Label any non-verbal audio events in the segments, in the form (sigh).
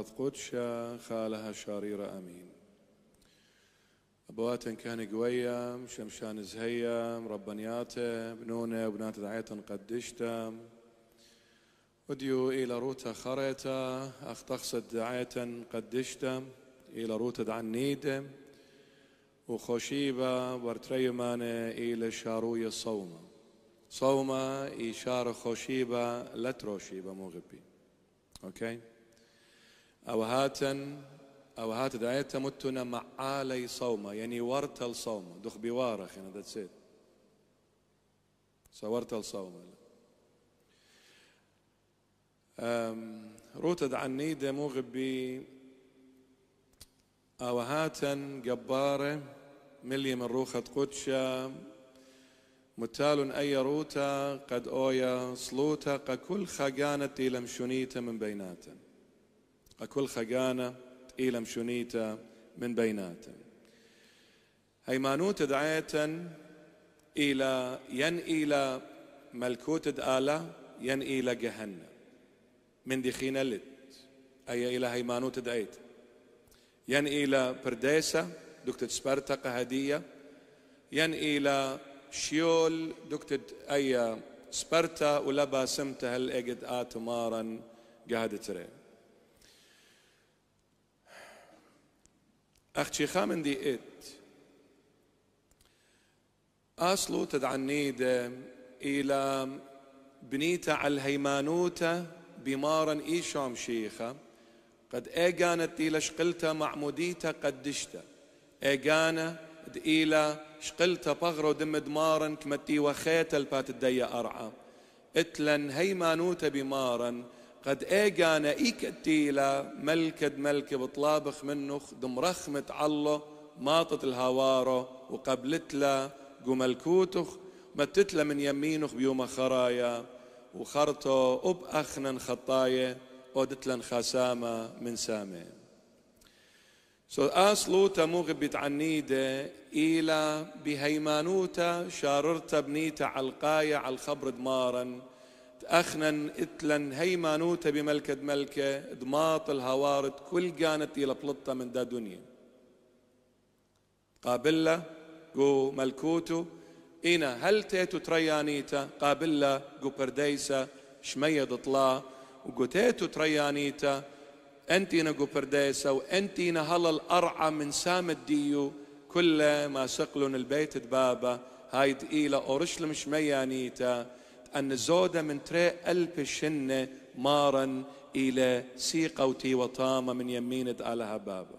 وقد قدشا خالها شريرة أمين أبواتن كان قوية شمشان زهية ربانياته بنونة وبنات دعيت قدشتا وديو إلى روتا خريتا أخطخصت دعيت قدشتا إلى روتا دعنيدة وخشيبة وارتريمانة إلى شاروية صومة صومة إشار خشيبة لا تروشيبة مغبي أوكي okay? او هات دعيت متنا علي صومة يعني ورت الصوم دخ بوارخ يعني ذاتس إت صورت الصومة روتد عني غبي او أوهاتا جبارة ملي من روخة قدشة متال أي روتا قد أويا صلوتا قد كل خجانتي لمشنيتا من بيناتن وكل خجانة إلى مشونيتا من بيناتن هيمانوت دعيتا إلى ين إلى ملكوت دآلة ين إلى جهنم من دخين لت أي إلى هيمانوت دعيت ين إلى برديسة دكتت سبارتا قهدية ين إلى شيول دكتت أي سبارتا ولبا سمتها الأجد آتمارا قاعدة رين اختي خامن دي ات اصلو تدعنيد الى بنيتا على الهيمانوتا بمارا ايشام شيخه قد ايغانت الى شقلتا معموديتا قدشتا ايغانا الى شقلتا بغرو دم دمارا كمتي وخيتا البات الديا ارعى اتلن هيمانوتا بمارا قد ايقانا التيلا ملكد ملك بطلابخ منه دم رخمة الله ماطت الهوارة وقبلت له قملكوتخ متت له من يمينخ بيوم خرايا وخرطو أب أخنا خطايا قودت لن خسامة من سامي سو آس لوتا مغبت عنيدة إلى بهيمانوتا شاررتا بنيتا علقايا على الخبر دمارا أخنا إتلا هيمانوتا بملكة ملكة دماط الهوارد كل كانت إلى بلطة من دا دنيا قابلة قو ملكوتو إنا هل تيتو تريانيتا قابلة قو برديسة شمية طلا وقو تيتو تريانيتا أنتينا قو برديسة وأنتينا هلا الأرعى من سام الديو كل ما سقلون البيت دبابا هاي إلى أورشلم شميانيتا أن زودة من تري ألف شنة مارا إلى سيقوتي وطامة من يمينة آلها بابا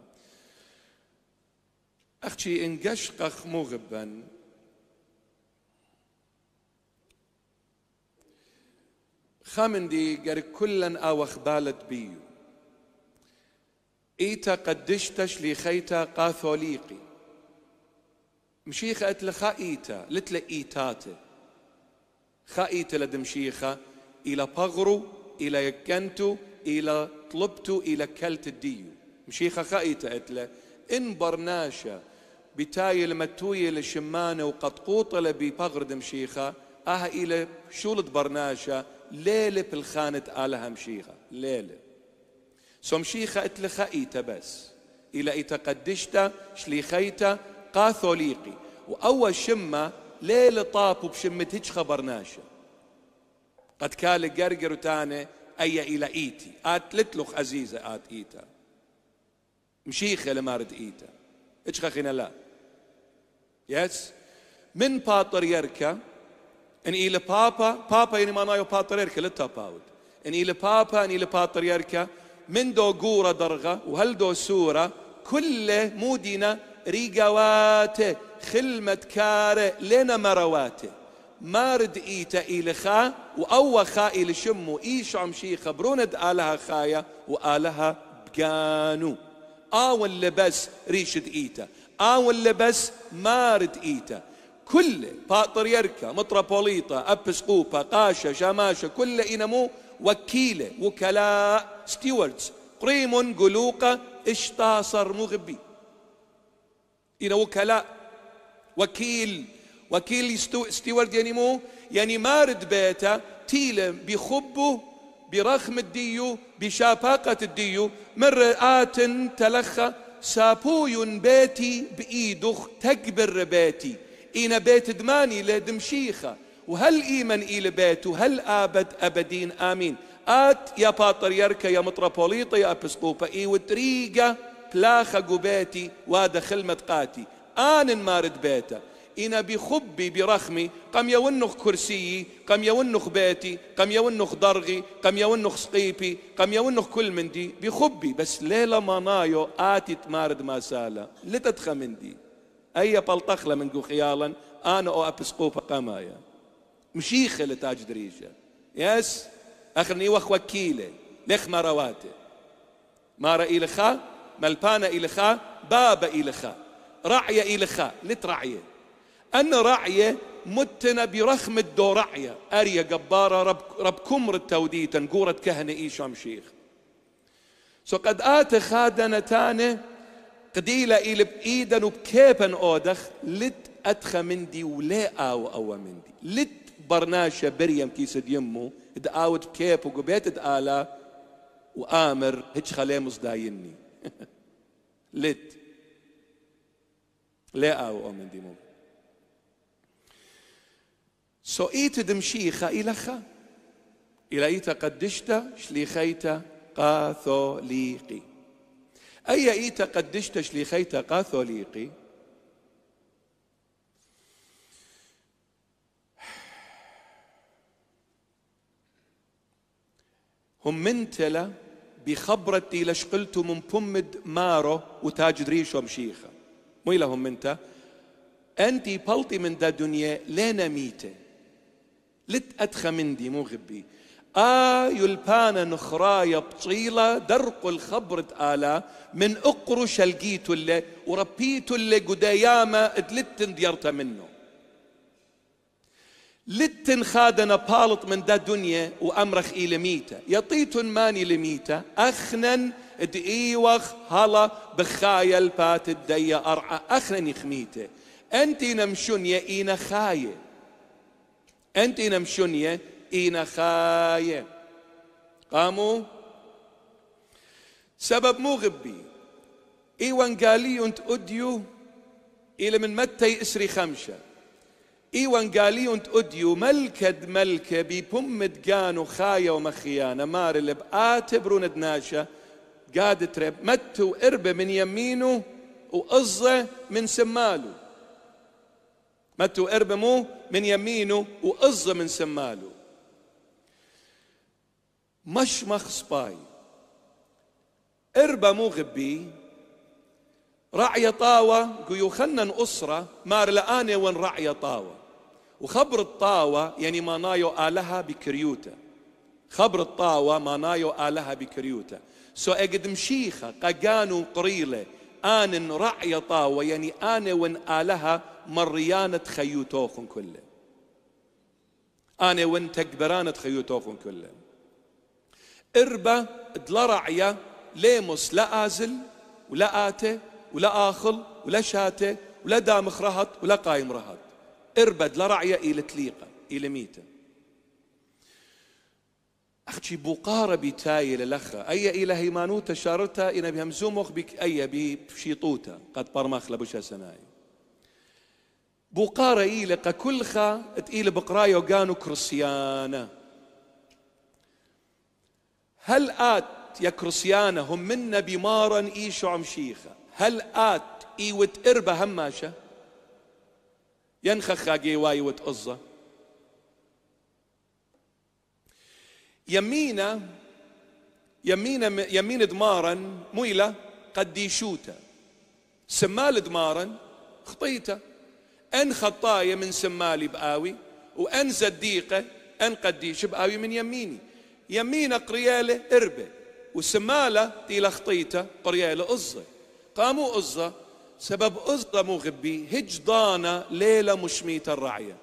أختي إن قشقخ مغبا خامندي قر كلا أوخ بالت بيو إيتا قدشتش خيتا قاثوليقي مشيخة أتلخا إيتا لتلا إيتاته خائت لدمشيخة إلى بغرو إلى يكنتو إلى طلبتو إلى كلت الديو مشيخة خائت أتلا إن برناشة بتاي المتوية لشمانة وقد قوطل ببغر دمشيخة أها إلى شولد برناشة ليلة بالخانة آلها مشيخة ليلة سمشيخة أتلا خائتة بس إلى إتقدشتا شليخيتا قاثوليقي وأول شمة ليلة طابو بشمة هج خبرناشة قد كال قرقر تاني أي إلى إيتي آت لتلخ عزيزة آت إيتا مشيخة لمارد إيتا إتش خخينا لا يس من باطر يركا إن إلى بابا بابا يعني مانايو باطر يركا لتا باود إن إلى بابا إن إلى باطر يركا من دو قورة درغة وهل دو سورة كله مودينا ريقواته خلمة كاره لنا مرواته ما رد إيتا إلي خا خا إيل شمو إيش شي خبرون آلها خايا وآلها بقانو آ ولا بس ريشد إيتا آ ولا بس ما رد إيتا كل فاطر يركا مطربوليطا أبس قوبة قاشة شماشة كله إنمو وكيلة وكلاء ستيوردز قريم قلوقة اشتاصر مغبي إن وكلاء وكيل وكيل ستيوارد يعني مو يعني مارد بيته تيلم بخبه برخم الديو بشفاقة الديو آت تلخى سابوي بيتي بإيدخ تكبر بيتي إنا بيت دماني لدمشيخة وهل إيمن إلى بيته هل آبد أبدين آمين آت يا باطر يركا يا متروبوليطة يا أبسقوبة إي وتريقة بلاخة قبيتي وادخل خلمة آن مارد بيته إنا بخبي برخمي قم يونخ كرسيي قم يونخ بيتي قم يونخ درغي قم يونخ سقيبي قم يونخ كل مندي بخبي بس ليلة منايو آتي تمارد ما سالة لتدخى مندي أي بلطخلة من قو خيالا أنا أو أبسقوفة قمايا مشيخة لتاج دريشة يس أخرني وخ وكيلة لخ مرواته مارا إلخا ملبانة إلخا بابا إلخا رعية إلخا لترعيه أن رعية متنا برخم الدو رعية أريا قبارة رب, رب كمر التوديتا نقورة كهنة إيشام شيخ سو قد آت خادنا تاني قديلة إلى بإيدن وبكيبن أودخ لت أتخى مندي ولا آو أو مندي لت برناشة بريم كيس ديمو آوت بكيب وقبيت آلا وآمر هج خلي مصدايني (laughs) لت لا أو مندي ممكن سئيت إلى خا إلى إيتا قدشتا شليخيتا قاثوليقي أي إيتا قدشتا شليخيتا قاثوليقي هم منتلا بخبرتي لشقلت من بمد مارو وتاج دريشو مشيخة مو لهم منتا أنتي بلطي من دا دنيا لنا ميته لتأدخى مندي مو غبي آي البانا نخرايا بطيلة درق الخبر آلا من أقرو شلقيت اللي وربيت اللي قدياما ادلت ديرتا منه لتن خادنا بالط من دا دنيا وأمرخ إلى ميتة يطيت ماني لميتة أخنن دقيوخ هلا بخايل بات الدية أرعى أخنن يخميته أنتي نمشون يا إينا خايه انت اينا مشنية اينا خاية قاموا سبب مو غبي ايوان قالي انت اديو الى من متى اسري خمسة ايوان قالي انت اديو ملكد ملكة بيبم دقانو خاية ومخيانة مار اللي بآتب روند ناشا قاد ترب متو اربة من يمينه وقزة من سماله متو اربمو من يمينه وقظه من سماله مشمخ صباي اربمو غبي رعية طاوة يخنن أسرة مار لآني وين رعية طاوة وخبر الطاوة يعني نايو آلها بكريوتا خبر الطاوة نايو آلها بكريوتا سو اقدم مشيخة قاقانو قريلة آن رعيطا ويني آن ون آلها مريانة خيوتوخن كله آن ون تكبرانة خيوتوخن كله إربة دلا رعية ليموس لا آزل ولا آتي ولا آخل ولا شاتي ولا دامخ رهط ولا قايم رهط إربا دلرعيا إلى تليقة إلى ميتة أختي بقارة بتايل لخا أي إلهي نوت شارتا إن بهمزومخ بك أي بشيطوتا قد برمخ لبشا سناي بقارة إيلة كل خا تقيل بقرايا وقانو كرسيانا هل آت يا كرسيانا هم منا بمارا إيشو عم شيخة هل آت إيوت إربة هماشة ينخخا واي وتقزة يمينا يمينا يمين دمارا ميلة قديشوتا سمال دمارا خطيته ان خطايا من سمالي بآوي وان زديقه ان قديش بآوي من يميني يمينا قرياله اربه وسماله تيلا خطيتا قرياله قزه قاموا قزه سبب قزه مو غبي ضانا ليله مشميته الرعيه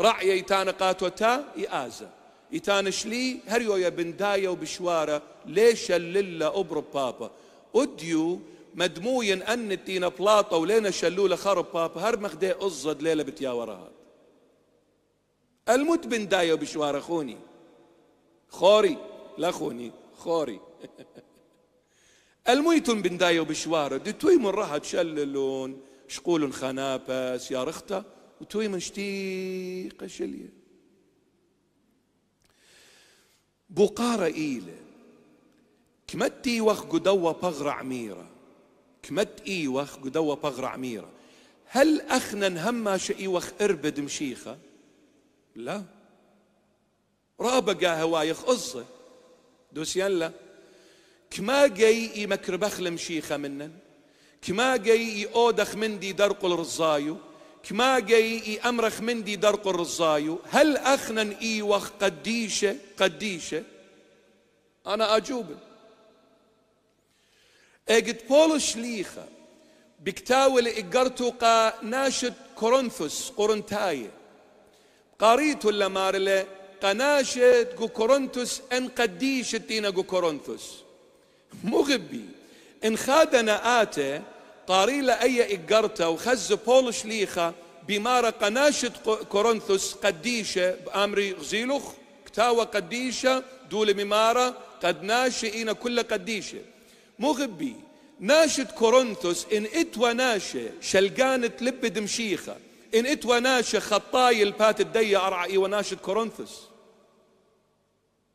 رعيه يتانقات وتا يآزه يتانش لي هريويا بندايا وبشوارة ليش الللا أبرب بابا أديو مدموين أن التينا بلاطة ولينا شلولة خرب بابا هر مخدي أزد ليلة بتياورها الموت بندايا وبشوارة خوني خوري لا خوني خوري (laughs) الميتون بندايا وبشوارة دي توي من راها تشللون شقول خنابس يا رخته وتوي من شتيقة شليه بقارة إيلة كمت إيوخ قدوة بغرع عميرة كمت إيوخ قدوة بغرع عميرة هل أخنا هما إيوخ إربد مشيخة لا رابقا هوايخ قصة دوس يلا كما جاي مكربخ لمشيخة منن كما جاي أودخ مندي درقل رزايو كما جاي امرخ مندي درق الرزايو هل اخنا اي وخ قديشه قديشه انا اجوب اجت بولش ليخا بكتاول اجرتو قا ناشد كورنثوس قرنتايه قريتو لا مارله قناشت جو كورنثوس ان قديش تينا كورنثوس مغبي ان خادنا آتي طاري أي إجارتا وخز بولش ليخا بمارة قناشة كورنثوس قديشة بأمري غزيلوخ كتاوة قديشة دول ممارة قد ناشئين كل قديشة مغبي ناشد كورنثوس إن إتوى ناشة شلقانة لب دمشيخة إن إتوى ناشة خطاي البات الدية أرعى وناشد إيوة كورنثوس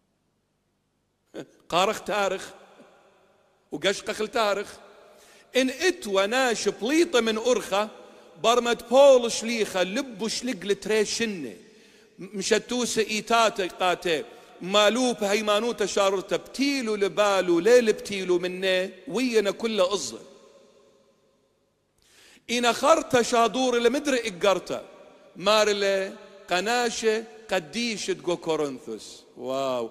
(laughs) قارخ تارخ وقشقخ التارخ إن إتوا ناش بليطة من أرخة برمت بول شليخة لبو شلق لتري شنة مشتوس إيتاتي قاتي مالوب هيمانوتا شاررتا بتيلو لبالو ليل بتيلو مني وينا كل قصة إن خرتا شادور لمدري إقرتا مارلي قناشة قديشة جو كورنثوس واو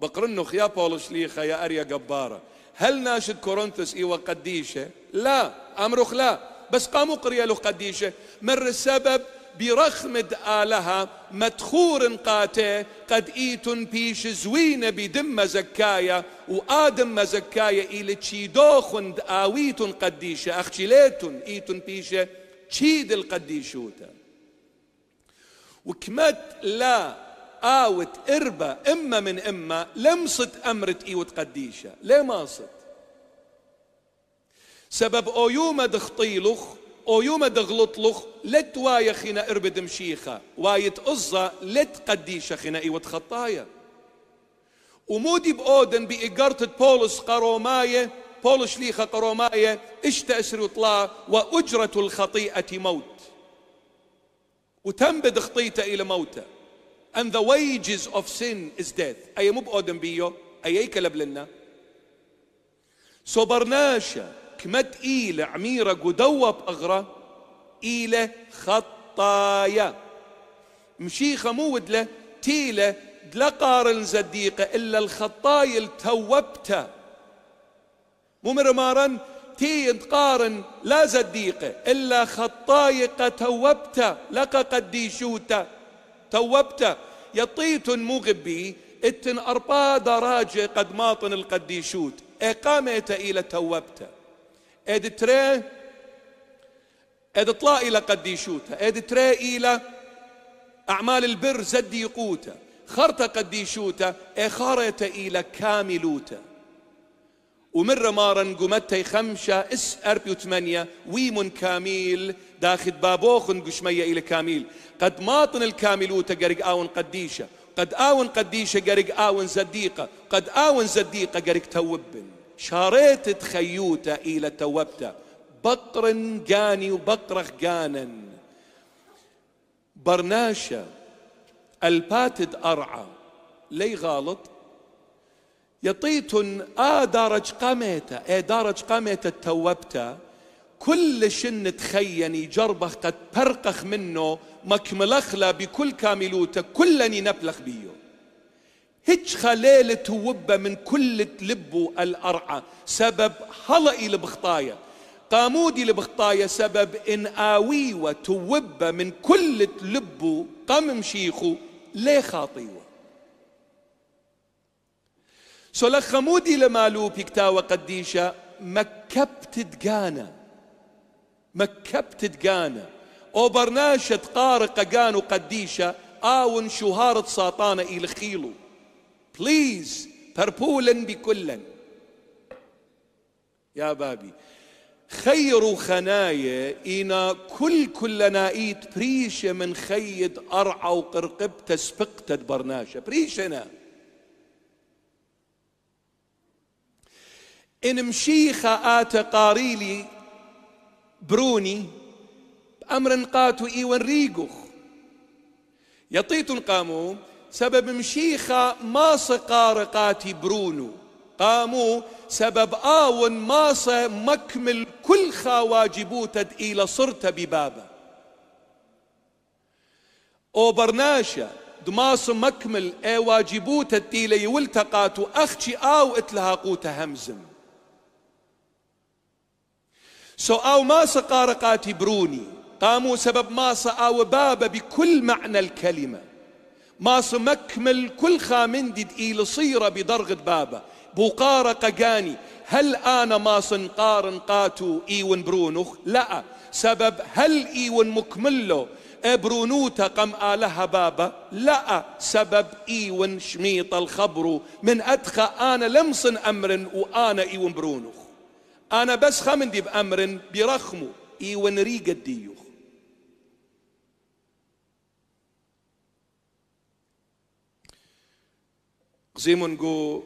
بقرنو خيا بولش ليخا يا أريا جبارة هل ناشد كورنثوس إيوا قديشة لا أمرخ لا بس قاموا قرية له قديشة من السبب برخمد آلها مدخور قاته قد إيتن بيش زوينة بدم زكايا وآدم زكايا إلى تشيدوخند دآويتن قديشة أخشليتن إيتن بيش تشيد القديشوتا وكمت لا آوت إربة إما من إما لمصت أمرت إي وتقديشة ليه ما صد سبب أيومة دخطيلخ أيومة دغلطلخ لت وايا خنا إربد دمشيخة وايت قزة لت قديشة خنا إي وتخطايا ومودي بأودن بإقارت بولس قروماية بولس ليخة قروماية اشتأسر وطلع وأجرة الخطيئة موت وتنبد خطيته إلى موته And the wages of sin is death. أي مو بأودن بيو أي أي كلب لنا سوبرناشا كمت إيلة عميرة قدوة بأغرة إيلة خطايا مشيخة مو ودلة تيلة دلا قارن زديقة إلا الخطايا التوبتة مو مرمارن تي قارن لا زديقة إلا خطايق توبتة لقى قد شوتة توبته لقى قد قديشوتا توبته يطيت مغبي اتن أرباد راجع قد ماطن القديشوت اقامت إلى توبته اد تري اد طلا إلى قديشوته اد تري إلى أعمال البر زد يقوته خرت قديشوته اخرت إلى كاملوته ومر مارن قمت خمشة اس أربي وثمانية ويم كاميل داخل بابوخن قشمية إلى كاميل قد ماطن الكاملوتة تقرق آون قديشة قد آون قديشة قرق آون زديقة قد آون زديقة قرق توبن شاريت تخيوتا إلى توبتة بقر قاني وبقرخ قانا برناشة الباتد أرعى لي غالط يطيتن قميتا إي دارج قميتا توبتا كل شن تخيني جربه قد برقخ منه مكملخله بكل كاملوته كلني نبلخ بيو هج خليل توبه من كل تلبو الأرعى سبب هلئي لبخطايا قامودي لبخطايا سبب إن آوي وتوبه من كل تلبو قمم شيخو لي خاطيوه سلخمودي خمودي لمالو بيكتاوى قديشة مكبت دقانا مكبت دقانة وبرناشة قارقة قانو قديشة آون شهارة ساطانة إلخيلو بليز بربولا بكلا يا بابي خير خنايا إنا كل كل نائيت بريشة من خيد أرعى وقرقب تسبقت برناشة بريشنا إن مشيخة آت قاريلي بروني بأمر قاتو اي ريقوخ يطيتون قامو سبب مشيخة ماص قارقاتي برونو قامو سبب آون ماص مكمل كل تد إلى صرت ببابا أو برناشا دماص مكمل اي واجبوت التيلي ولتقاتو أختي او اتلها قوت همزم سو او ماسا قارقاتي بروني قاموا سبب ماسا او بابا بكل معنى الكلمة ماسا مكمل كل خامندد إيل صيرة بدرغة بابا بقارة قاني هل انا ما قارن قاتو ايون برونوخ لا سبب هل ايون مكملو برونوتا قم آلها بابا لا سبب ايون شميط الخبر من ادخى انا لمصن امر وانا ايون برونوخ انا بس خمندي بامر بيرخمو اي ونريق الديوخ زيمون جو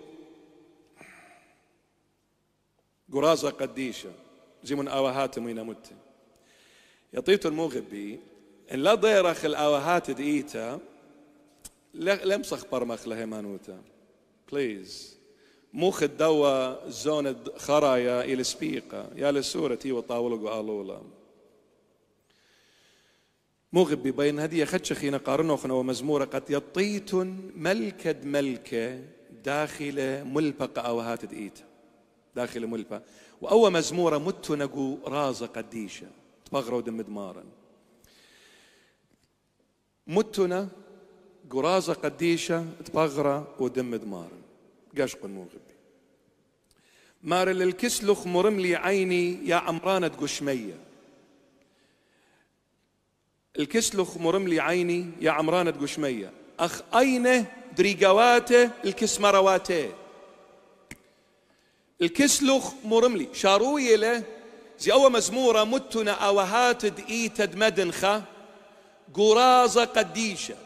قرازة قديشة زيمون آوهات مينا مت يطيت المغبي إن لا ضيرخ الآوهات دقيتا لمسخ برمخ لهمانوتا بليز موخ الدوا زون خرايا إلى سبيقة يا لسورة وطاولق وآلولا مغبي بين هدية خدشخين قارنوخنا ومزمورة قد يطيت ملكة ملكة داخل ملبق أو هات إيت داخل ملبق وأول مزمورة مت نقو رازة قديشة تبغرو دم دمارا متنا قرازة قديشة تبغرة ودم دمار قاش مو غبي مارل الكسلخ مرم لي عيني يا عمرانة قشمية الكسلخ مرم لي عيني يا عمرانة قشمية أخ أينه دريقواته الكسمرواته الكسلخ مرم لي شاروي له زي أول مزمورة متنا أوهات دقيتة تدمدنخة قرازة قديشة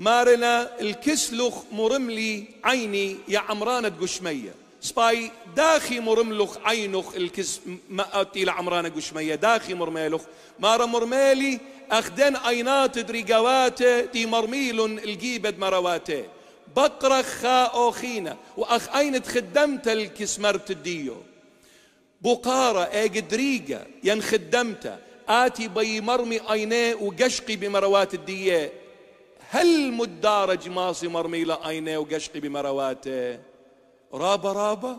مارنا الكسلخ مرملي عيني يا عمرانة قشمية سباي داخي مرملخ عينخ الكس ما أتي لعمرانة قشمية داخي مرميلخ مارا مرميلي أخدن عينات دريقوات تي مرميل الجيبد مرواته بقرخ أوخينا وأخ أين تخدمت الكسمرت الديو بقارة اجدريقة ين خدمته آتي بي مرمي عينيه وقشقي بمروات الديه هل مدارج ماصي مرمي له وقشقي بمرواته رابا رابا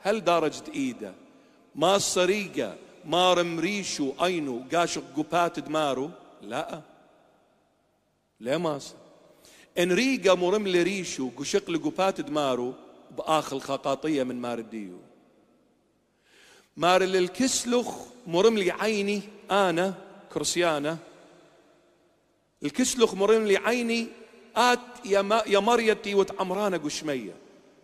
هل دارجت ايده ما صريقة ما رمريشو ريشو قاشق قبات دمارو لا لا إن انريقا مرم لريشو قشق لقبات دمارو باخ الخطاطيه من مار الديو مار للكسلخ مرم عيني انا كرسيانه الكسلخ خمرن لي عيني آت يا مريتي وتعمرانة قشمية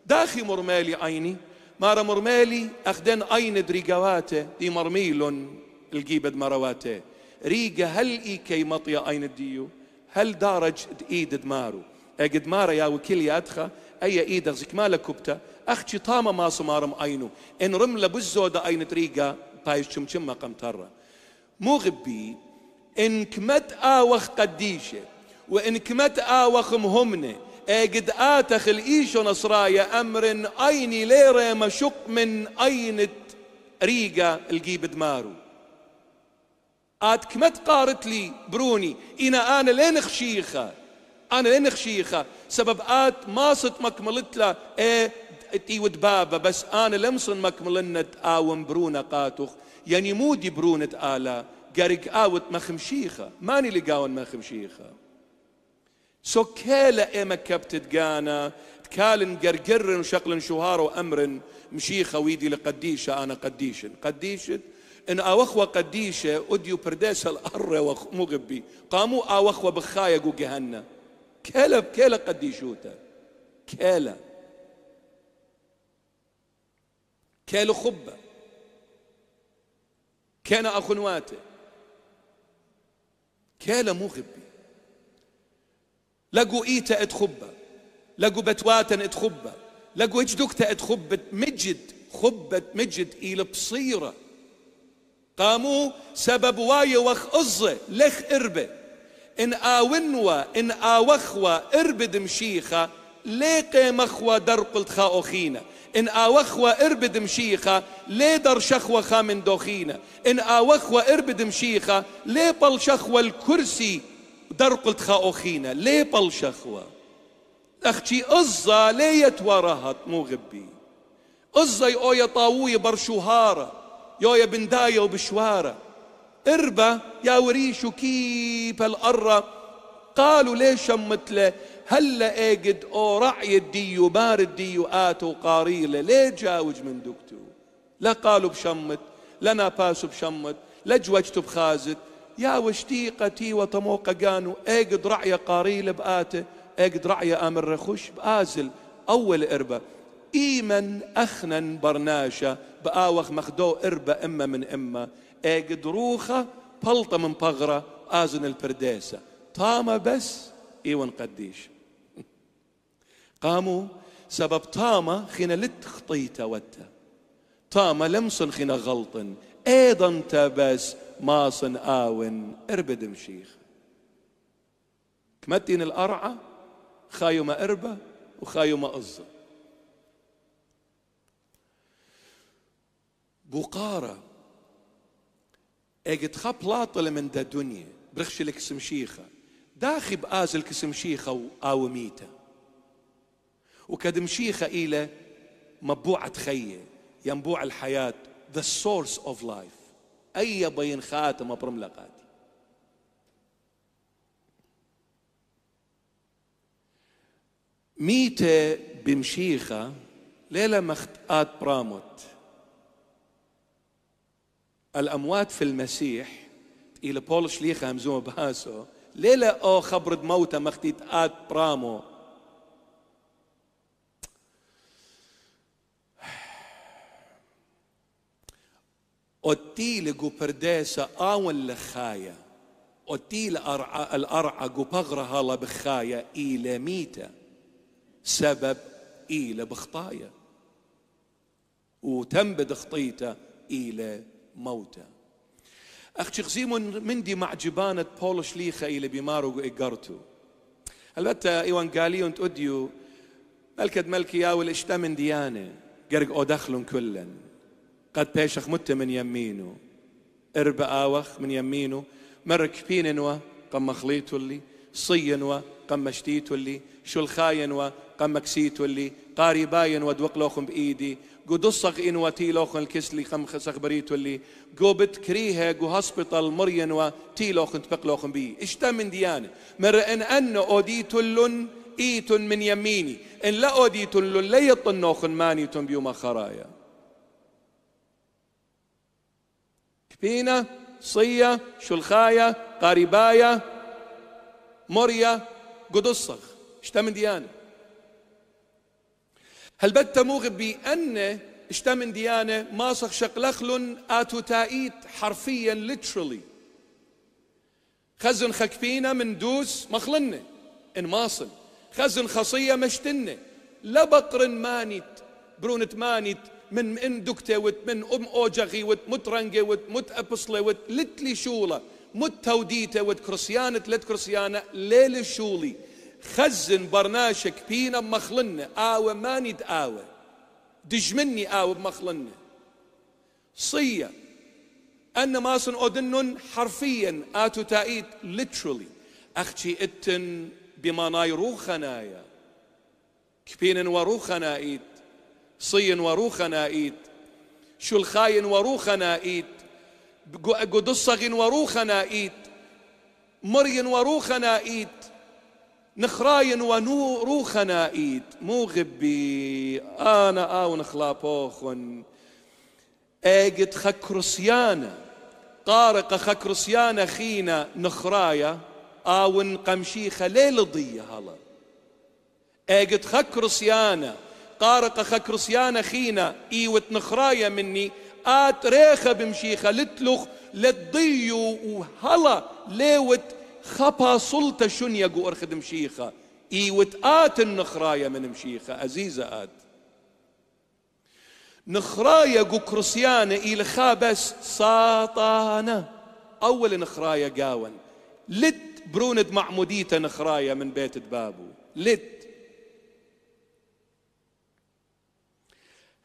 داخي مرمالي عيني مارا مرمالي أخدن أين دريقواته دي مرميل الجيبد مرواته ريقة هل إيكي مطية أين ديو هل دارج إيد دمارو أجد مارا يا وكيل يا أدخى أي إيد أخزك مالا كبتة أختي طامة ما صمارم أينو إن رملة بزودة أين طريقة بايش شم شم قمترة مو غبي انك مت اوخ قديشة وانك مت اوخ مهمنة اجد آتخ الإيشو نصرايا أمر أيني ليرة مشق من أينة ريقة الجيب دمارو آت كمت قارت لي بروني إنا أنا لين خشيخة أنا لين خشيخة سبب آت ما صت مكملت له إيه تي بابا بس أنا لمصن مكملنة آون برونة قاتخ يعني مودي برونة آلا قرق آوت ما خمشيخة ماني لقاون ما خمشيخة سو كالا إما كابتت جانا تكالن قرقر وشقل شهار وأمر مشيخة ويدي لقديشة أنا قديشن قديشن إن أوخوة قديشة أديو برداس الأر مغبي قاموا أوخوة بخايق وجهنة كالا كالا قديشوتا كالا كالا خبه كان أخنواته كالمو غبي لقوا إيتا اتخبة لقوا بتواتا اتخبة لقوا اجدكتا اتخبت مجد خبة مجد إلى بصيرة قاموا سبب واي وخ أزة لخ إربة إن آونوا إن آوخوا إربد مشيخة ليقي مخوا درقلت خاوخينا إن آوخوا إربد مشيخة ليه در شخوة خامن دوخينا إن آوخوا إربد مشيخة ليه بل شخوة الكرسي در قلت خاوخينا ليه بل شخوة أختي أزا ليت يتورهت مو غبي أزا يا آية طاوية برشوهارة يويا آية بنداية وبشوارة إربة يا وريشو كيف الأرة قالوا ليش له هلا اجد او رعي الديو بار الديو آتو قاريلة ليه جاوج من دكتو لا قالوا بشمت لنا باسو بشمت لا جوجتو بخازت يا قتي وطموق قانو اجد رعي قاريلة بآته اجد رعي امر خش بآزل اول اربه إيمن اخنا برناشا بآوخ مخدو إربة إما من إما اجد روخة بلطة من بغرة آزن البرديسة طامة بس إيوان قديش قاموا سبب طامة خنا لت خطيته طامة لمصن خنا غلطن أيضا تبس ماصن آون اربد مشيخ كمتين الأرعى اربى وخايو ما أز بقارة اجت خاب لاطل من دا دنيا برخش لك سمشيخة داخي آزل كسمشيخة وآوميته وكد مشيخة إلى مبوعة خية ينبوع الحياة the source of life أي بين خاتم أبرم لقاتي ميتة بمشيخة ليلة مختآت براموت الأموات في المسيح إلى بولش ليخة همزوم بهاسو ليلة أو خبرد موتة مختيت آت برامو أتيل قبرديسة آول لخايا أتيل أرعى الأرعى جو قبغرها لبخايا إلى ميتا سبب إلى بخطايا وتنبد خطيته إلى موتا أختي خزيمون مندي مع جبانة بولش ليخة إلى بمارو إيجارتو البتة إيوان قاليون تؤديو ملكة ملكي ياول اشتمن ديانة قرق أدخلن كلن قد بيشخ مت من يمينه ارب آوخ من يمينه مرك بيننوا قم خليتو اللي صينوا قم شتيتو اللي شو الخاينوا قم كسيتو اللي قاري باين ودوق لوخم بإيدي قو دصق إنوا تي لوخن الكسلي قم خسخ اللي قو بتكريها قو هسبطل مرينوا تي لوخن تبق لوخن بي اشتا من ديانة مر إن أنو أوديتو اللن إيتن من يميني إن لا أوديتو اللن ليطنوخن مانيتن بيوم خرايا كبينة صية شلخاية قارباية موريا قدصغ اشتمن ديانة هل بدت موغب بأن اشتمن ديانة ما صخ شقلخل آتو تائيت حرفيا literally خزن خكفينا من دوس مخلنة ان ماصل خزن خصية مشتنة لا بقر مانت برونت مانت من من دكتوت من ام اوجغي وت مترنجي وت مت ابصلي وت لتلي شوله مت توديته وت كرسيانة لت كرسيانة ليل شولي خزن برناشك بينا مخلنا آوى ماني اوا دجمني آوى بمخلنا صية أن ماصن أودنن حرفيا آتو تايت literally أختي إتن بمناي روخنايا كبين وروخنايت صين وروخنا ايد شلخاين وروخنا ايد قدصغ وروخنا ايد مري وروخنا ايد نخراين ونوروخنا ايد مو غبي انا او نخلابوخن اجد خكرسيانا طارق خكرسيانا خينا نخرايا اون قمشيخة ليل ضي هلا اجد خكرسيانا قارق خك رصيانة خينا اي نخرايا مني آت ريخة بمشيخة لتلخ لتضيو وهلا ليوت خبا سلطة شنيا جو أرخد مشيخة اي آت النخرايا من مشيخة عزيزة آت نخرايا جو كرسيانة لخا بس ساطانة أول نخرايا قاون لت بروند معموديتا نخرايا من بيت دبابو لت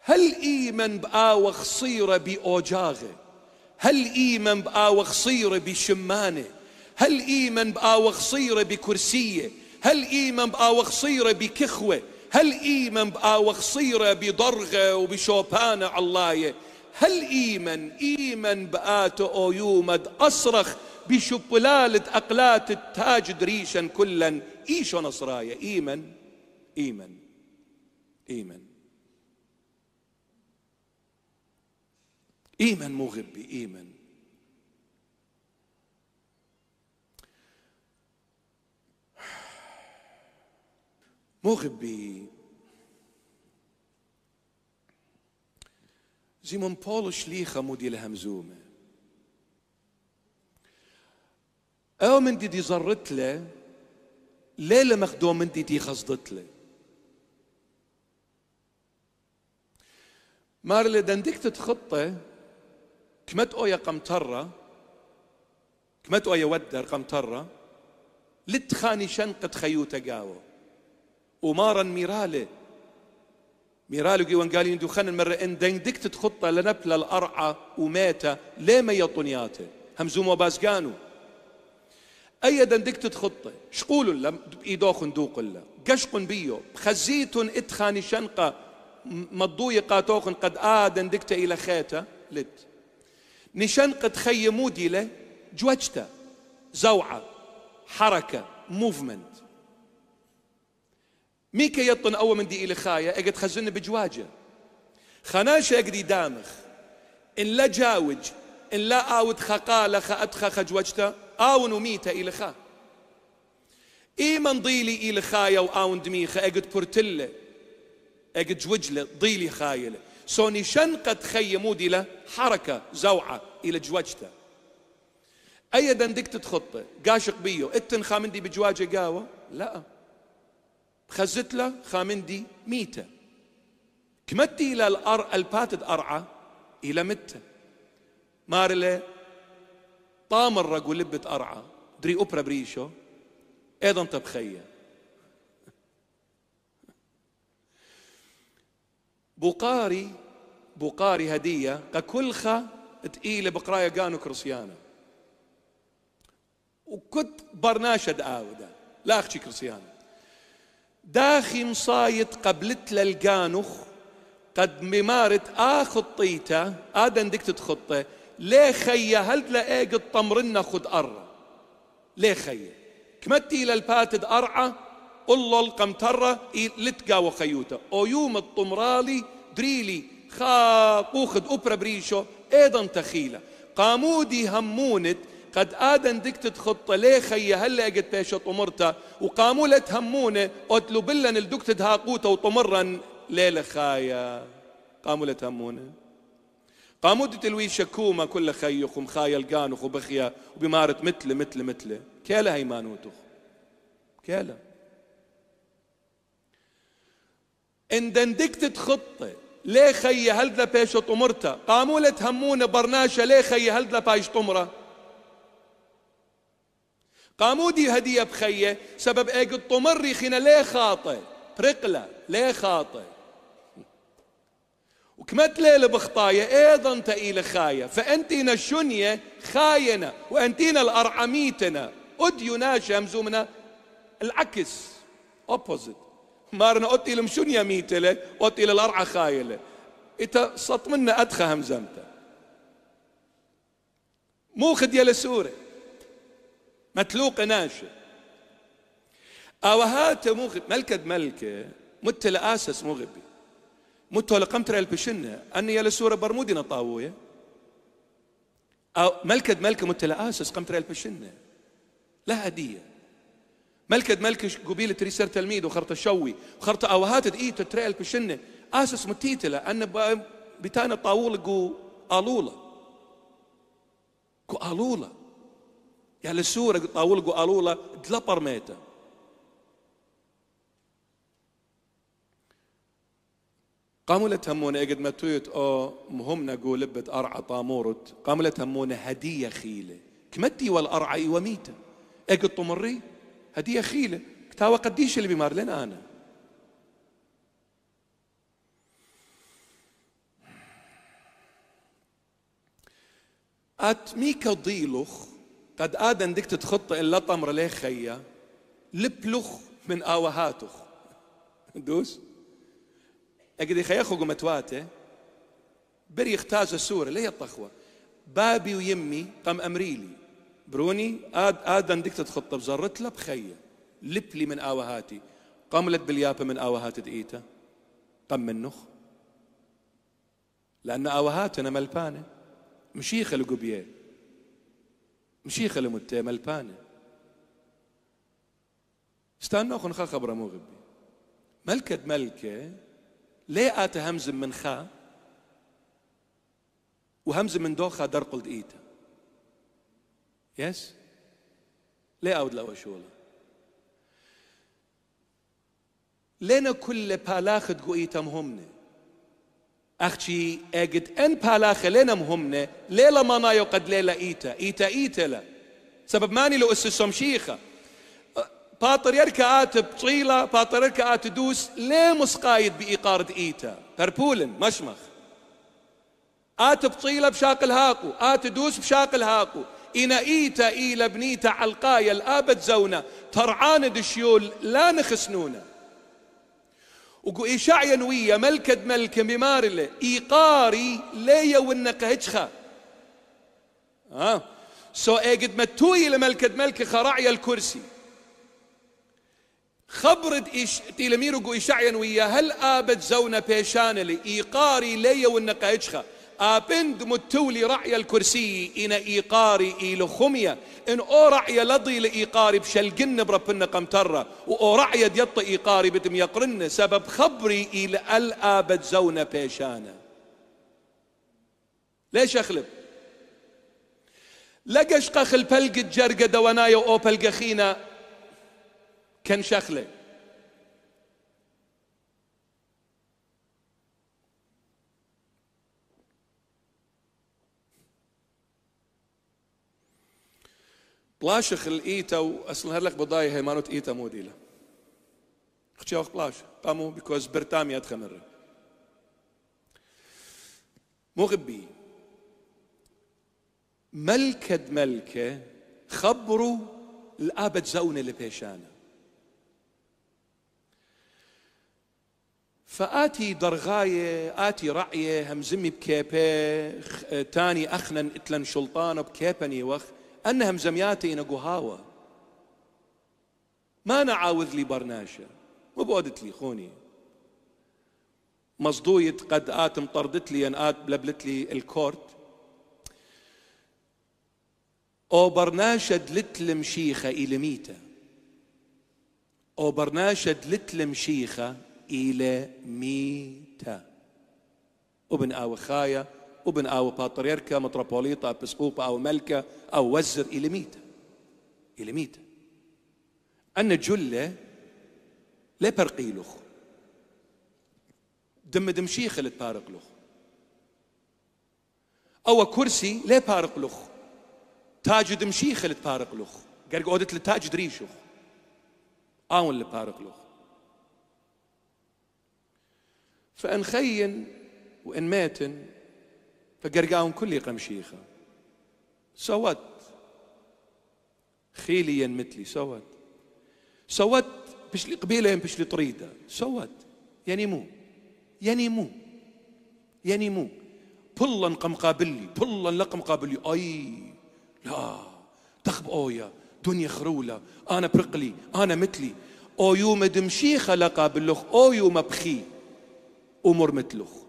هل إيمن بآوة خصيرة بأوجاغه هل إيمن بآوة خصيرة بشمانه هل إيمن بآوة خصيرة بكرسيه هل إيمن بآوة خصيرة بكخوة هل إيمن بآوة خصيرة بضرغة وبشوبانة علاية هل إيمن إيمن بآت أويومد أصرخ بشبلالة أقلات التاج دريشا كلا إيشو نصرايا إيمن إيمن إيمن ايمن مغب ايمن مغبي زيمون من بول شليخة مودي لهمزومة أو من دي دي زرت له ليلة مخدوم من دي دي خصدت له مارلي دندكت خطة كمت أويا قمترة كمت أويا ودر قمترة لتخاني شنقة خيوتا قاوة ومارا ميرالي ميرالو قال يندو خان المرة إن ديندكت خطة لنبلة الأرعى وماتا ليه ما يطنياته همزوم وبازقانو أي دندكت خطة شقول لم بإيدوخن دوقلا قشقن بيو بخزيتن اتخاني شنقة مضوي قاتوخن قد آدن دكت إلى خيتا لت نشنقة خيمو ديلة جوجتا زوعة حركة موفمنت ميكا يطن أول من دي إلي خايا اقد خزن بجواجة خناشة اقد دامخ إن لا جاوج إن لا آود خقالة خأتخا خجوجتا آون وميتا إلي خا إيمن ضيلي إلي خايا وآون دميخا اقد بورتلة اقد جوجلة ضيلي خايلة سوني شن قد خيمود إلى حركة زوعة إلى جواجته أي دندكت خطة قاشق بيو اتن خامندي بجواجة قاوة لا خزت له خامندي ميتة كمتي إلى الأر الباتد أرعى إلى متة مارلة طامر رقو لبت أرعى دري أوبرا بريشو أيضا تبخيه بقاري بوقاري هدية ككلخة تقيلة بقراية قانو كرسيانا وكنت برناشد آودة لا أخشي كرسيانا داخي مصايد قبلت للقانوخ قد ممارت آ خطيته آدن دكت تخطه ليه خيه هل لقيق الطمرنا خد أرة ليه خيه كمتي للباتد أرعى قلل القمترة لتقا وخيوته او يوم الطمرالي دريلي خاقوخد أبرا بريشو أيضا تخيلة قامودي همونت قد آدن دكتت خطة ليه خي هلا قد بيشة طمرتا وقامولة همونة قتلو بلن الدكتت هاقوتا وطمرا ليلة خايا قامولة همونة قامودة الويشة كوما كل خيخ ومخايا القانخ وبخيا وبمارت مثل مثل مثل كيلا هي مانوتخ كيلا إن دندكت خطة ليه خي هل ذا بيش طمرته قاموا تهمون برناشة ليه خي هل ذا بيش طمره قاموا دي هدية بخيه سبب ايق الطمر ريخنا ليه خاطئ برقلة ليه خاطئ وكمت ليلة بخطايا ايضا تقيل خاية فانتينا الشنية خاينة وانتينا الارعميتنا ادينا شمزمنا العكس opposite مارنا أتي مشون ميتله أتي للأرعى خايله إتا سطمنا أدخى همزمته مو خدية لسورة متلوقة ناشئ اوهات مو غبي ملكة ملكه مت آسس مو غبي مت لقمت رأي البشنة أني يا لسورة برمودي نطاوية أو ملكة ملكة مت آسس قمت رأي البشنة لا هدية ملكة ملكة قبيلة ريسر تلميذ وخرطة شوي وخرطة أوهات دقيقة تتريل بشنة آسس متيتلة أن بتانا طاولة قو ألولة قو ألولة يعني السورة طاولة قو ألولة دلبر ميتة قاموا لتهمون اجد ما تويت او مهمنا قو لبت ارعى طامورت قاموا لتهمون هدية خيلة كمتي والارعى وميتة إيوة اجد طمري هدية خيلة كتاوة قديش بيمار لنا أنا ات ميكا ضيلوخ قد آدن دكت تخط إلا طمر ليه خيا لبلخ من آوهاتوخ دوس أجد خيا قمتواته متواته بري اختاز السورة ليه الطخوة بابي ويمي قام أمريلي بروني آد آدم دكتة خطة بزرت له بخيه لب لي من آوهاتي قملت باليابة من آوهات دقيته قم من نخ لأن آوهاتنا ملبانة مشيخة لقبيه مشيخة لمتة ملبانة استنى أخو خا خبرة مو غبي ملكة ملكة ليه آتى همز من خا وهمز من دوخة درقل دقيته Yes? لي اود لو oshula. لنا كل بالاخ goitam homne. أختي أجد أن بالاخ لنا مهمنا ليلة ما نا قد ليلة إيتا إيتا إيتا لا سبب ماني لو أسسهم شيخة باطر يركا آت بطيلة باطر يركا آت دوس ليه مسقايد بإيقارد إيتا بربولن مشمخ آت بطيلة بشاق الهاقو آت دوس بشاق الهاقو إن إيتا إي لبنيتا علقايا الآبة زونا ترعاند دشيول لا نخسنونا وقو وإشعيا ينوية ملكد ملك الله إيقاري ليا ونقهجخا ها آه. سو اجد متوي لملكد ملك خراعيا الكرسي خبرد إيش تيلميرو إيشاع ينوية هل آبت زونا بيشانلي إيقاري ليا هجخا آبند متولي رعي الكرسي إن إيقاري إيلو خمية إن أو رعي لضي لإيقاري بشلقن بربنا قمترة وأو رعي ديط إيقاري بتم يقرن سبب خبري إلى الآبد زونة بيشانة ليش أخلب لقش قخل بلقت جرقة دوانايا أو بلقخينا كان شخلك بلاشخ الايتا اصلا هلك بضاي هي مانوت ايتا موديلا اختي اخ بلاش قاموا بيكوز برتامي اتخمر مغبي ملكة ملكة خبروا الآبة زونة اللي فآتي درغاية آتي رعية همزمي بكيبة تاني أخنا إتلن شلطان بكيبني وخ أنهم زمياتي نقوهاوة ما نعاوذ لي برناشة بودت لي خوني مصدويت قد آتم طردت لي أن آت بلبلت لي الكورت أو برناشة دلت لمشيخة إلى ميتة أو برناشة دلت لمشيخة إلى ميتة وبن آوخايا او باتريركا متروبوليتا biskupa أو ملكة أو وزر إلى ميت إلى ميت أن جلة لا برقي لخ دم شيخ اللي تبارق لخ أو كرسي لا بارق لخ تاج دمشيخ اللي تبارق لخ قرق أودت للتاج دريشخ آون اللي بارق لخ فإن خين وإن ماتن فقرقاون يقم شيخة سوت خيلي ينمتلي سوت سوت بشلي قبيلة ينبشلي طريدة سوت يعني مو يعني مو يعني مو بلن نقم قابلي بلن لقم قابلي اي لا تخب اويا دنيا خرولة انا برقلي انا متلي او يوم دمشيخة لقابلوخ او يوم بخي امور متلوخ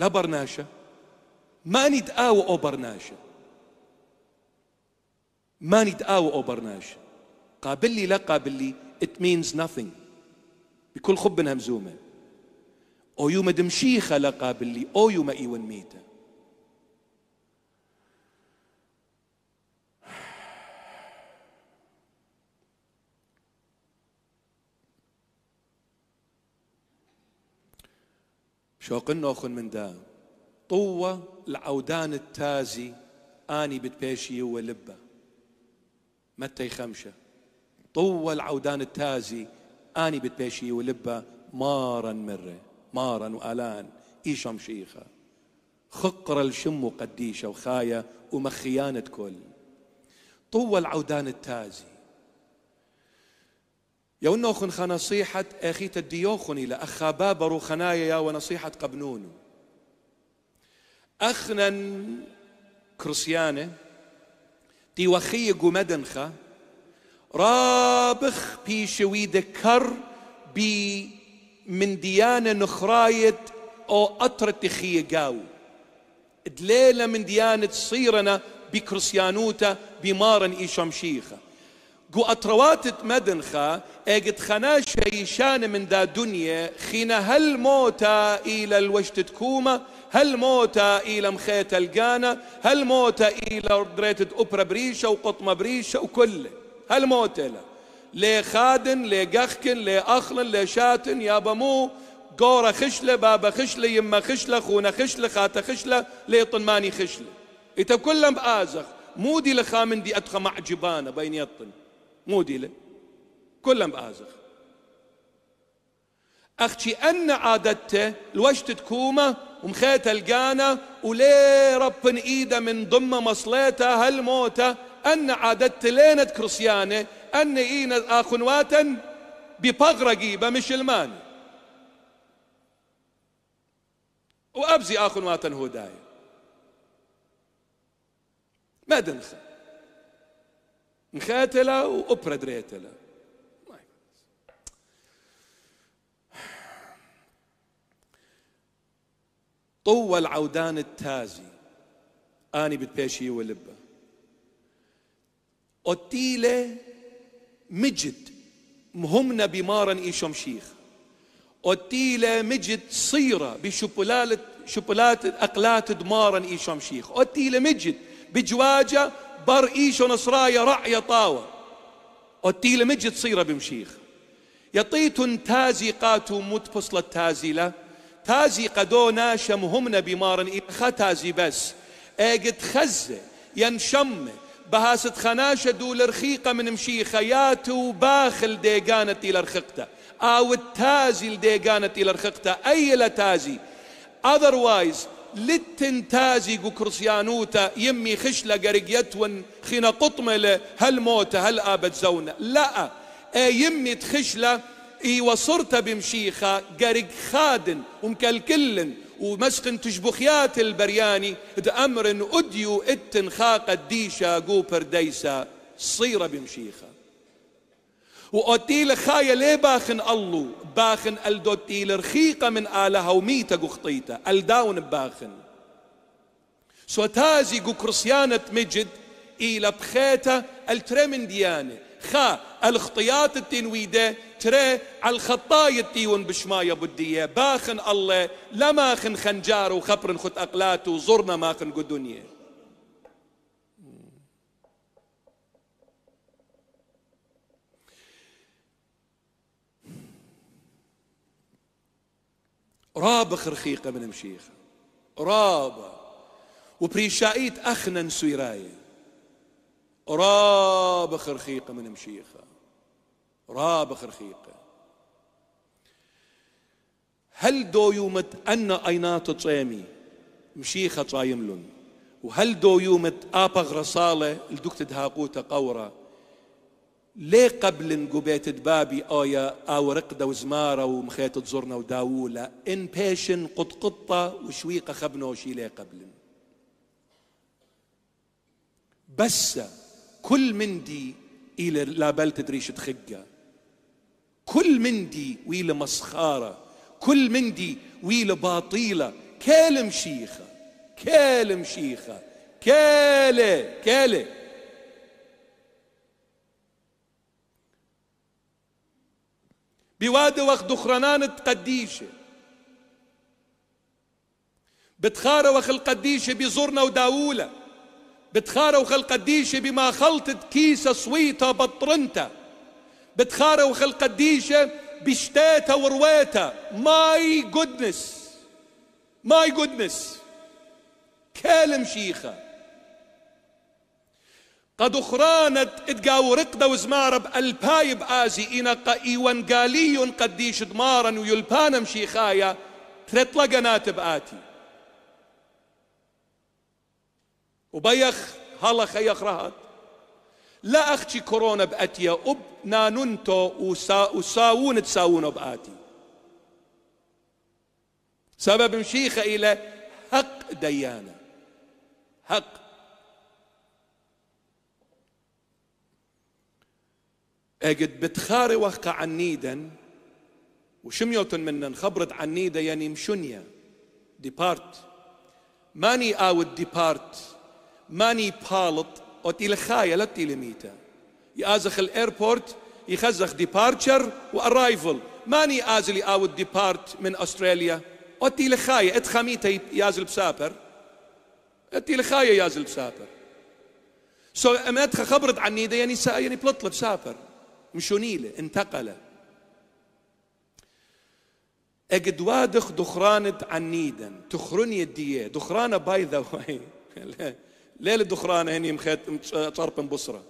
لا برناشة ماني تقاوى أو برناشة ماني تقاوى أو برناشة قابل لي لا قابل لي it means nothing بكل خب همزومة أو يوم دمشيخة لا قابل لي أو يوم إيوان ميته شوق نوخن من دا طوة العودان التازي آني بتبيشي ولبة متى خمشة طوة العودان التازي آني بتبيشي ولبة مارا مرة مارا وآلان إيشم شيخة خقر الشم قديشة وخاية ومخيانة كل طوة العودان التازي يونوخن خنصيحة أخيت الديوخن إلى أخا بابرو خنايا ونصيحة قبنون أخنا كرسيانة تي وخي قمدنخا رابخ شوي دكر بي من ديانة نخرايت أو أطر تخي قاو دليلة من ديانة صيرنا بكرسيانوتا بمارن إيشمشيخه قو أترواتت مدنخا اجت خنا شيشان من دا دنيا خينا هل موتا إلى الوشت تكوما هل موتا إلى مخيت القانا هل موتا إلى ردريت أوبرا بريشة وقطمة بريشة وكله هل موتا لا لي خادن لي قخكن لي أخلن لي شاتن يا بمو قورة خشلة بابا خشلة يما خشلة خونة خشلة خاتة خشلة لي طنماني خشلة إتا كلهم بآزخ مودي لخامن دي أدخى مع جبانة بين يطن موديله كلهم بآزغ اختي أن عادته الوشت تكومة ومخيته لقانة ولي رب إيده من ضمه مصليته هالموتة أن عادته لينة كرسيانة أن إينا أخنواتا ببغرة قيبة مش المان وأبزي أخنواتا هداية ما دنخل مخاتلة وأوبرا دريتلة طوى العودان التازي آني بتبيشي ولبة أتيلة مجد مهمنا بمارا إيشم شيخ أتيلة مجد صيرة بشبلالة شبلات أقلات دمارا إيشم شيخ أتيلة مجد بجواجة بر ايشو نصرايا رعية طاوة وتيلة مجد تصير بمشيخ يطيت تازقات متفصلة تازلة تازق دونا شمهمنا بمارن إلخا إيه تازي بس اجت خزة ينشم بهاس خناشة دول رخيقة من مشيخة ياتو باخل ديقانة إلى رخقتا أو التازي لديقانة إلى رخقتا أي لتازي otherwise للتنتازي قو كرسيانوتا يمي خشلة قرق خينا قطملة هل موتة هل آبت زونة لا آه، يمي تخشلة اي إيوة وصرت بمشيخة قرق خادن ومكلكلن ومسخن تشبخيات البرياني دأمر أديو اتن خاقة ديشا قو برديسا صيرة بمشيخة وأتيل خايا ليه باخن الله باخن الدوتيل رخيقة من آلة وميتة قخطيتة الداون باخن سو تازي قو كرسيانة مجد إلى بخيتا الترمن ديانة خا الخطيات التنويدة ترى على الخطايا التيون بشماية بدية باخن الله لماخن خنجار وخبر خد أقلاته زرنا ماخن قدونيه رابخ رخيقة من مشيخة رابا وبريشايت أخنا سويراية رابخ رخيقة من مشيخة رابخ رخيقة هل دو يومت أنا أينات تصيمي مشيخة تصايملن وهل دو يومت آبغ رصالة لدكت هاقوتة قورة ليه قبل نقبيت بابي آية أو رقدة وزمارة ومخيت تزورنا وداولة إن بيشن قطقطة وشويقة خبنا وشي ليه قبل بس كل مندي إلى لا بل تدريش تخقة كل مندي ويل مسخارة كل مندي ويل باطيلة كالم شيخة كالم شيخة كالي كالي بوادي وقت دخرنان تقديشة بتخار وخ القديشة بزرنا وداولة بتخار وخ القديشة بما خلطت كيسة صويتة بطرنتة بتخار وخ القديشة بشتاتة ورويتة ماي جودنس ماي جودنس كالم شيخه قد اخرانت اتقاو رقدا وزمارا بألباي بآزي قا ايوان قالي قديش دمارا ويلبانا مشيخايا ثلاث قنات بآتي وبيخ هلا خيخ رهات لا أختي كورونا بأتيا أب نانونتو وسا وساون تساونو بآتي سبب مشيخة إلى حق ديانة حق اجد بتخاري وقع عنيدا وشميوتن منن خبرت عنيدا يعني مشنيا ديبارت ماني اود ديبارت ماني بالط تيل خايه لا تيل ميتا يازخ الايربورت يخزخ ديبارتشر وارايفل ماني ازلي اود ديبارت من استراليا وتي لخاية اتخميتا يازل بسابر اتي لخاية يازل بسابر سو so, امتخ خبرت عنيدا يعني سا يعني بلطلت سابر مشونيلة انتقل اجد وادخ دخرانة عنيدا تخرني الدية دخرانة باي ذا واي ليلة دخرانة هني مخيت شرب بصرة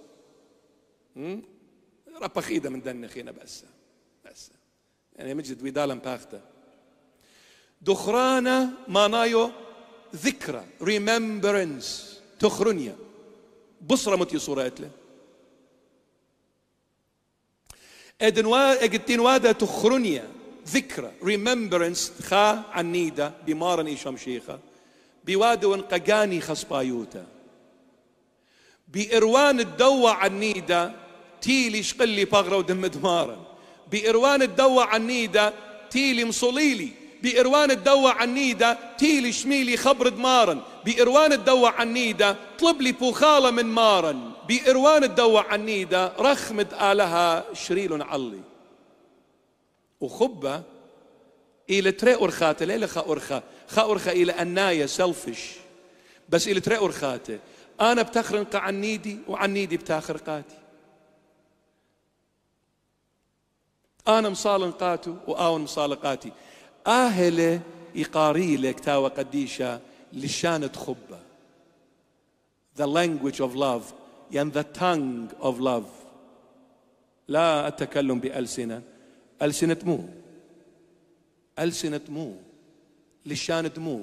ربا خيدة من دن خينا بس بس يعني مجد ويدالا باختة دخرانة مانايو ذكرى ريمبرنس تخرنيا بصرة متي صورة له اجتين وادا تخرنيا ذكرى remembrance خا عنيدا بمارني شمشيخة بواد قجاني خصبايوتا بإروان الدوا عنيدا تيلي شقلي بغرة ودم دمارا بإروان الدوا عنيدا تيلي مصليلي بإروان عن عنيدة تيلي شميلي خبرد مارن بإروان عن عنيدة طلب لي بوخالة من مارن بإروان عن عنيدة رخمد آلها شريل علي وخبة إلى تري أرخاتة ليلة خا أرخا خا أرخا إلى أناية سلفش بس إلى تري أرخات أنا بتخرنق عنيدي وعنيدي بتاخرقاتي أنا مصالنقاته وآون مصالقاتي آهلة لك تاوى قديشة لشان تخبة the language of love and يعني the tongue of love لا أتكلم بألسنة ألسنة مو ألسنة مو لشان لا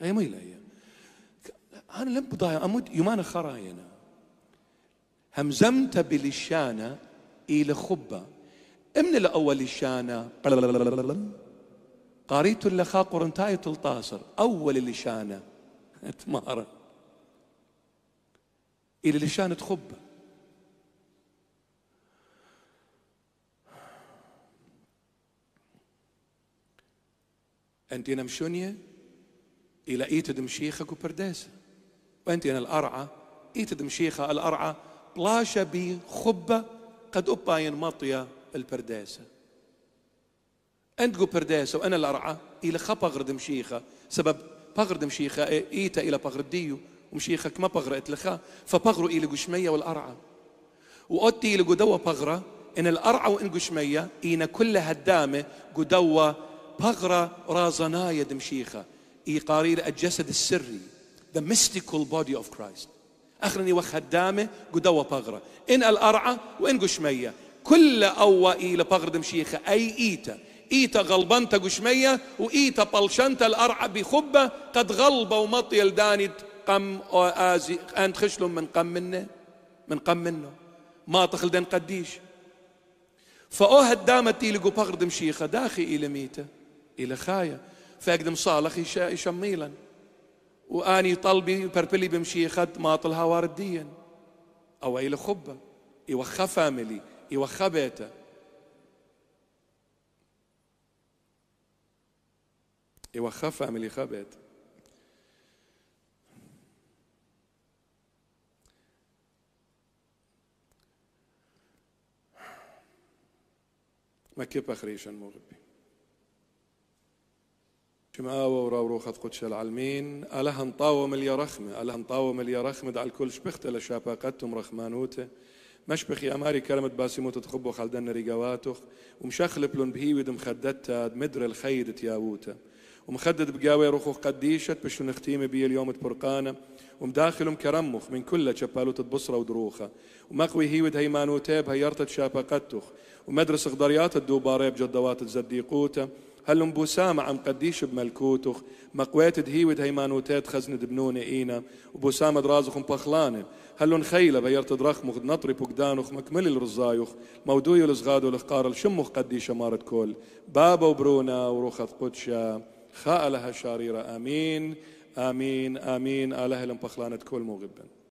هي مو هي أنا لم بضايا أمود يمان خراينا همزمت بلشانة إلى خبة من الأول الشانة قاريت اللخا قرنتاي الطاصر أول الشانة تمارة إلى شانة خبه أنت مشونية إلى إيتد مشيخك وبرداسة وأنت الأرعى إيتد مشيخة الأرعى بلاشة بي خبة قد أباين مطية البرداسة قو برداسة وأنا الأرعى إلى خا بغرد مشيخة سبب بغرد مشيخة إيه، إيتا إلى بغرديو ومشيخك ما بغرأت لخا فبغروا إلى قشمية والأرعى وأتي إلى قدوة بغرة إن الأرعى وإن قشمية إينا كل هدامة قدوة بغرة رازناية دمشيخة إي قارير الجسد السري the mystical body of Christ أخرني وخدامة قدوة بغرة إن الأرعى وإن قشمية كل أوا إلى بغرد مشيخة أي إيتا إيتا غلبانتا قشمية وإيتا بلشانتا الأرعى بخبة قد غلبة ومطي الدانت قم آزي أنت تخشلهم من قم منه من قم منه ما تخلدن قديش فأوه الدامت إلقو بغرد مشيخة داخي إلى ميتة إلى خايا فأقدم صالخي شميلا واني طلبي بربلي بمشيخة ماطل ماطلها وارديا او الى خبه يوخى إيوه فاملي iwakha bێتە iwakha فامیلیخە ما كيف پەخریشن مغبی كما وراو وروخة قدش العالمين ألا هنطاوم اليا رخمة ألا هنطاوم اليا رخمة دع الكل شبخت ألا قدتم رخمانوته بخي أماري كلمة باسيموت تخبو خالدن ريقواتوخ ومشخلب لون بهيود مخددتا مدر الخيد تياووتا ومخدد بقاوي روخوخ قديشت بشو نختيم بي اليوم تبرقانة ومداخلهم كرمخ من كل شبالوت تبصرة ودروخة ومقوي هيود هيمانوتيب هيرتت شابقتوخ ومدرس غدريات الدوباري بجدوات الزديقوته هلم بوسام عم قديش بملكوتخ مقويت دهيود هيمانوتات خزنة بنونة إينا وبوسام درازخ بخلانة هلون خيلة بيرت درخمخ نطري بقدانخ مكمل الرزايخ مودوي الزغاد والقار الشمخ قديش مارت كل بابا وبرونا وروخة قدشة خاء لها شاريرة آمين آمين آمين آله بخلانة كل مغبن